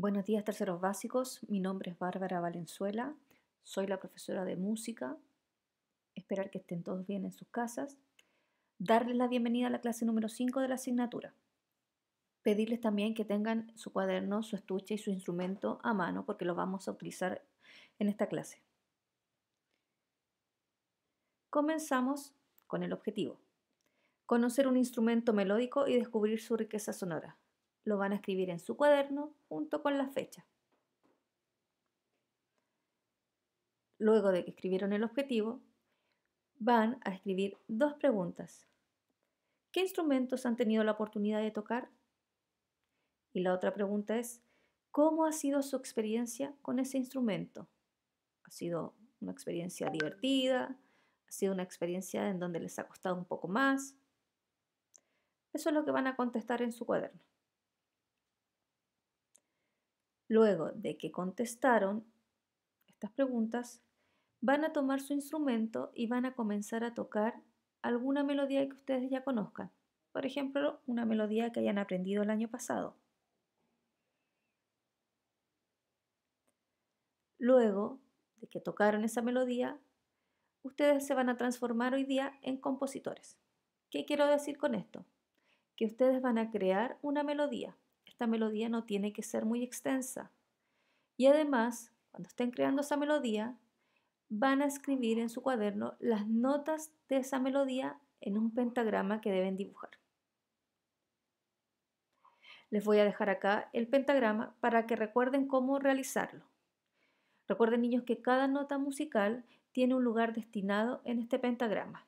Buenos días, terceros básicos. Mi nombre es Bárbara Valenzuela. Soy la profesora de música. Esperar que estén todos bien en sus casas. Darles la bienvenida a la clase número 5 de la asignatura. Pedirles también que tengan su cuaderno, su estuche y su instrumento a mano porque lo vamos a utilizar en esta clase. Comenzamos con el objetivo. Conocer un instrumento melódico y descubrir su riqueza sonora lo van a escribir en su cuaderno junto con la fecha. Luego de que escribieron el objetivo, van a escribir dos preguntas. ¿Qué instrumentos han tenido la oportunidad de tocar? Y la otra pregunta es, ¿cómo ha sido su experiencia con ese instrumento? ¿Ha sido una experiencia divertida? ¿Ha sido una experiencia en donde les ha costado un poco más? Eso es lo que van a contestar en su cuaderno. Luego de que contestaron estas preguntas, van a tomar su instrumento y van a comenzar a tocar alguna melodía que ustedes ya conozcan. Por ejemplo, una melodía que hayan aprendido el año pasado. Luego de que tocaron esa melodía, ustedes se van a transformar hoy día en compositores. ¿Qué quiero decir con esto? Que ustedes van a crear una melodía esta melodía no tiene que ser muy extensa. Y además, cuando estén creando esa melodía, van a escribir en su cuaderno las notas de esa melodía en un pentagrama que deben dibujar. Les voy a dejar acá el pentagrama para que recuerden cómo realizarlo. Recuerden niños que cada nota musical tiene un lugar destinado en este pentagrama.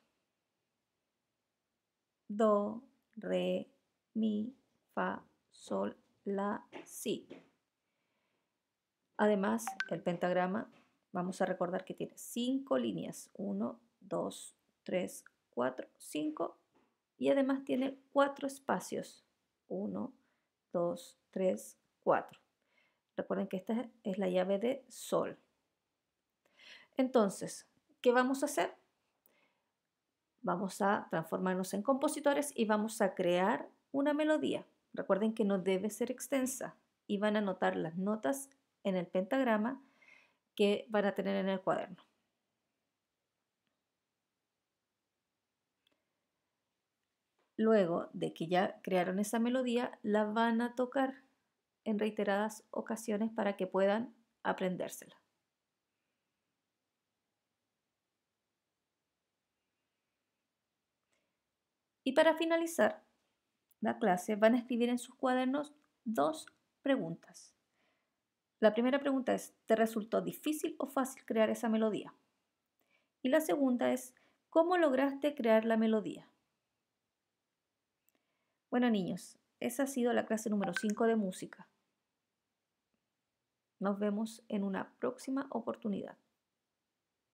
Do, re, mi, fa, sol, la Si. Además, el pentagrama, vamos a recordar que tiene cinco líneas, 1, 2, 3, 4, 5 y además tiene cuatro espacios, 1, 2, 3, 4. Recuerden que esta es la llave de sol. Entonces, ¿qué vamos a hacer? Vamos a transformarnos en compositores y vamos a crear una melodía. Recuerden que no debe ser extensa y van a anotar las notas en el pentagrama que van a tener en el cuaderno. Luego de que ya crearon esa melodía, la van a tocar en reiteradas ocasiones para que puedan aprendérsela. Y para finalizar, la clase van a escribir en sus cuadernos dos preguntas. La primera pregunta es, ¿te resultó difícil o fácil crear esa melodía? Y la segunda es, ¿cómo lograste crear la melodía? Bueno, niños, esa ha sido la clase número 5 de música. Nos vemos en una próxima oportunidad.